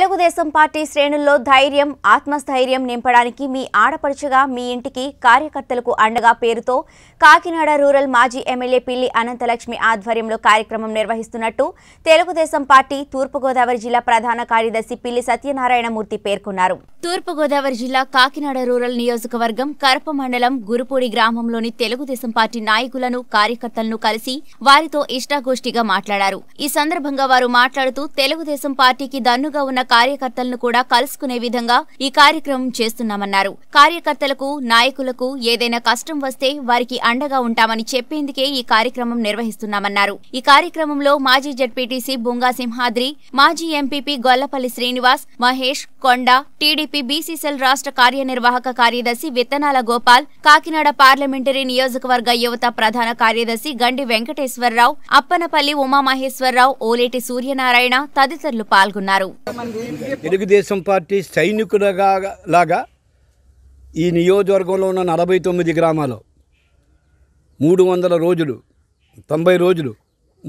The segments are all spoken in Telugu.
తెలుగుదేశం పార్టీ శ్రేణుల్లో ధైర్యం ఆత్మస్థైర్యం నింపడానికి మీ ఆడపడుచుగా మీ ఇంటికి కార్యకర్తలకు అండగా పేరుతో కాకినాడ రూరల్ మాజీ ఎమ్మెల్యే పిల్లి అనంతలక్ష్మి ఆధ్వర్యంలో కార్యక్రమం నిర్వహిస్తున్నట్టు తెలుగుదేశం పార్టీ తూర్పుగోదావరి జిల్లా ప్రధాన కార్యదర్శి పిల్లి సత్యనారాయణమూర్తి పేర్కొన్నారు తూర్పుగోదావరి జిల్లా కాకినాడ రూరల్ నియోజకవర్గం కరప మండలం గురుపూడి గ్రామంలోని తెలుగుదేశం పార్టీ నాయకులను కార్యకర్తలను కలిసి వారితో ఇష్టాగోష్ఠిగా మాట్లాడారు ఈ సందర్భంగా వారు మాట్లాడుతూ తెలుగుదేశం పార్టీకి దన్నుగా ఉన్న కార్యకర్తలను కూడా కలుసుకునే విధంగా ఈ కార్యక్రమం చేస్తున్నామన్నారు కార్యకర్తలకు నాయకులకు ఏదైనా కష్టం వస్తే వారికి అండగా ఉంటామని చెప్పేందుకే ఈ కార్యక్రమం నిర్వహిస్తున్నామన్నారు ఈ కార్యక్రమంలో మాజీ జడ్పీటీసీ బుంగా సింహాద్రి మాజీ ఎంపీపీ గొల్లపల్లి శ్రీనివాస్ మహేష్ కొండ టీడీపీ బీసీసీఎల్ రాష్ట్ర కార్యనిర్వాహక కార్యదర్శి విత్తనాల గోపాల్ కాకినాడ పార్లమెంటరీ నియోజకవర్గ యువత ప్రధాన కార్యదర్శి గండి వెంకటేశ్వరరావు అప్పనపల్లి ఉమామహేశ్వరరావు ఓలేటి సూర్యనారాయణ తదితరులు పాల్గొన్నారు తెలుగుదేశం పార్టీ సైనికుల లాగా ఈ నియోజకవర్గంలో ఉన్న నలభై తొమ్మిది గ్రామాలు మూడు వందల రోజులు తొంభై రోజులు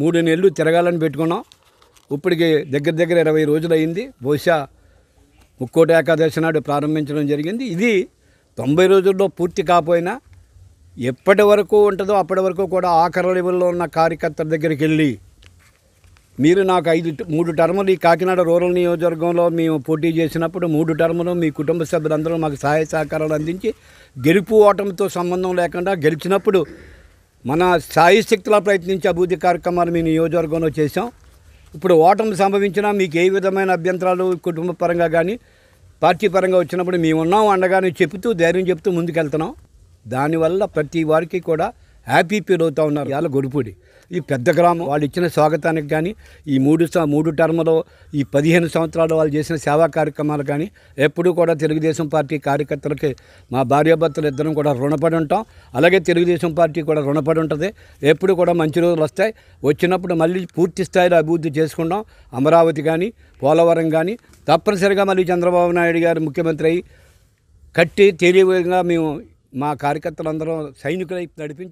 మూడు నెలలు తిరగాలని పెట్టుకున్నాం ఇప్పటికి దగ్గర దగ్గర ఇరవై రోజులు అయింది బహుశా ముక్కోటి ఏకాదశి నాడు ప్రారంభించడం జరిగింది ఇది తొంభై రోజుల్లో పూర్తి కాకపోయినా ఎప్పటి వరకు ఉంటుందో అప్పటి వరకు కూడా ఆఖరి లెవెల్లో ఉన్న కార్యకర్తల దగ్గరికి వెళ్ళి మీరు నాకు ఐదు మూడు టర్ములు ఈ కాకినాడ రూరల్ నియోజకవర్గంలో మేము పోటీ చేసినప్పుడు మూడు టర్ములు మీ కుటుంబ సభ్యులందరూ మాకు సహాయ సహకారాలు అందించి గెలుపు ఓటమితో సంబంధం లేకుండా గెలిచినప్పుడు మన సాయి శక్తుల ప్రయత్నించి అభివృద్ధి కార్యక్రమాలు మీ నియోజకవర్గంలో చేశాం ఇప్పుడు ఓటమి సంభవించినా మీకు ఏ విధమైన అభ్యంతరాలు కుటుంబ పరంగా కానీ పార్టీ పరంగా వచ్చినప్పుడు మేము ఉన్నాం అండగానే చెబుతూ ధైర్యం చెప్తూ ముందుకెళ్తున్నాం దానివల్ల ప్రతి వారికి కూడా హ్యాపీ ఫీల్ అవుతూ ఉన్నారు ఇవాళ గొడుపూడి ఈ పెద్ద గ్రామం వాళ్ళు ఇచ్చిన స్వాగతానికి కానీ ఈ మూడు మూడు టర్మ్లో ఈ పదిహేను సంవత్సరాలు వాళ్ళు చేసిన సేవా కార్యక్రమాలు కానీ ఎప్పుడూ కూడా తెలుగుదేశం పార్టీ కార్యకర్తలకి మా భార్యాభర్తలు ఇద్దరం కూడా రుణపడి ఉంటాం అలాగే తెలుగుదేశం పార్టీ కూడా రుణపడి ఉంటుంది ఎప్పుడు కూడా మంచి రోజులు వస్తాయి వచ్చినప్పుడు మళ్ళీ పూర్తి స్థాయిలో అభివృద్ధి చేసుకుంటాం అమరావతి కానీ పోలవరం కానీ తప్పనిసరిగా మళ్ళీ చంద్రబాబు నాయుడు గారు ముఖ్యమంత్రి అయి కట్టి తెలివిగా మేము మా కార్యకర్తలందరం సైనికులై నడిపించి